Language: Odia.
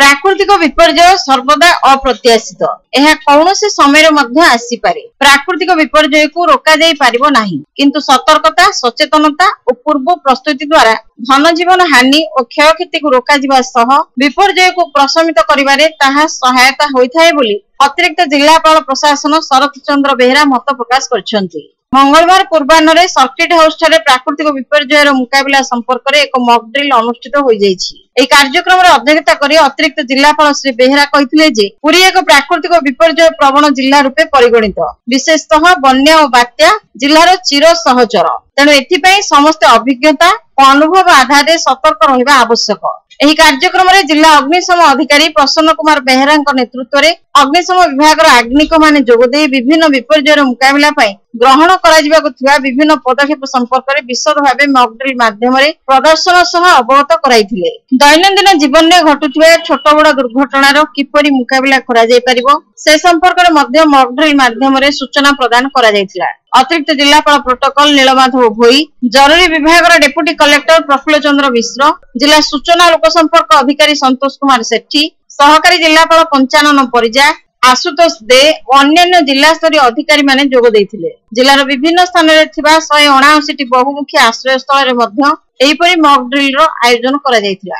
ପ୍ରାକୃତିକ ବିପର୍ଯ୍ୟୟ ସର୍ବଦା ଅପ୍ରତ୍ୟାଶିତ ଏହା କୌଣସି ସମୟରେ ମଧ୍ୟ ଆସିପାରେ ପ୍ରାକୃତିକ ବିପର୍ଯ୍ୟୟକୁ ରୋକାଯାଇ ପାରିବ ନାହିଁ କିନ୍ତୁ ସତର୍କତା ସଚେତନତା ଓ ପୂର୍ବ ପ୍ରସ୍ତୁତି ଦ୍ୱାରା ଧନଜୀବନ ହାନି ଓ କ୍ଷୟକ୍ଷତିକୁ ରୋକାଯିବା ସହ ବିପର୍ଯ୍ୟୟକୁ ପ୍ରଶମିତ କରିବାରେ ତାହା ସହାୟତା ହୋଇଥାଏ ବୋଲି ଅତିରିକ୍ତ ଜିଲ୍ଲାପାଳ ପ୍ରଶାସନ ଶରତ ଚନ୍ଦ୍ର ବେହେରା ମତ ପ୍ରକାଶ କରିଛନ୍ତି ମଙ୍ଗଳବାର ପୂର୍ବାହ୍ନରେ ସର୍କିଟ ହାଉସ ଠାରେ ପ୍ରାକୃତିକ ବିପର୍ଯ୍ୟୟର ମୁକାବିଲା ସମ୍ପର୍କରେ ଏକ ମକ୍ଡ୍ରିଲ ଅନୁଷ୍ଠିତ ହୋଇଯାଇଛି ଏହି କାର୍ଯ୍ୟକ୍ରମରେ ଅଧ୍ୟକ୍ଷତା କରି ଅତିରିକ୍ତ ଜିଲ୍ଲାପାଳ ଶ୍ରୀ ବେହେରା କହିଥିଲେ ଯେ ପୁରୀ ଏକ ପ୍ରାକୃତିକ ବିପର୍ଯ୍ୟୟ ପ୍ରବଣ ଜିଲ୍ଲା ରୂପେ ପରିଗଣିତ ବିଶେଷତଃ ବନ୍ୟା ଓ ବାତ୍ୟା ଜିଲ୍ଲାର ଚିର ସହଚର ତେଣୁ ଏଥିପାଇଁ ସମସ୍ତେ ଅଭିଜ୍ଞତା ଓ ଅନୁଭବ ଆଧାରରେ ସତର୍କ ରହିବା ଆବଶ୍ୟକ ଏହି କାର୍ଯ୍ୟକ୍ରମରେ ଜିଲ୍ଲା ଅଗ୍ନିଶମ ଅଧିକାରୀ ପ୍ରସନ୍ନ କୁମାର ବେହେରାଙ୍କ ନେତୃତ୍ୱରେ ଅଗ୍ନିଶମ ବିଭାଗର ଆଗ୍ନିକମାନେ ଯୋଗଦେଇ ବିଭିନ୍ନ ବିପର୍ଯ୍ୟୟର ମୁକାବିଲା ପାଇଁ ଗ୍ରହଣ କରାଯିବାକୁ ଥିବା ବିଭିନ୍ନ ପଦକ୍ଷେପ ସମ୍ପର୍କରେ ବିଶଦ ଭାବେ ମକ୍ଡ୍ରିଲ ମାଧ୍ୟମରେ ପ୍ରଦର୍ଶନ ସହ ଅବଗତ କରାଇଥିଲେ ଦୈନନ୍ଦିନ ଜୀବନରେ ଘଟୁଥିବା ଛୋଟ ବଡ ଦୁର୍ଘଟଣାର କିପରି ମୁକାବିଲା କରାଯାଇ ପାରିବ ସେ ସମ୍ପର୍କରେ ମଧ୍ୟ ମକ୍ଡ୍ରିଲ ମାଧ୍ୟମରେ ସୂଚନା ପ୍ରଦାନ କରାଯାଇଥିଲା ଅତିରିକ୍ତ ଜିଲ୍ଲାପାଳ ପ୍ରୋଟୋକଲ ନୀଳମାଧବ ଭୋଇ ଜରୁରୀ ବିଭାଗର ଡେପୁଟି କଲେକ୍ଟର ପ୍ରଫୁଲ୍ଲ ଚନ୍ଦ୍ର ମିଶ୍ର ଜିଲ୍ଲା ସୂଚନା ଲୋକସମ୍ପର୍କ ଅଧିକାରୀ ସନ୍ତୋଷ କୁମାର ସେଠୀ ସହକାରୀ ଜିଲ୍ଲାପାଳ ପଞ୍ଚାନନ ପରିଜା আশুতোষ দে অন্যান্য জেলাস্তরীয় অধিকারী মানে যোগ দিয়ে জেলার বিভিন্ন স্থানের থাকা শহে অনাশিটি বহুমুখী আশ্রয়স্থলের মধ্য এইপরি মক ড্রিলর আয়োজন করা যাইଥିଲା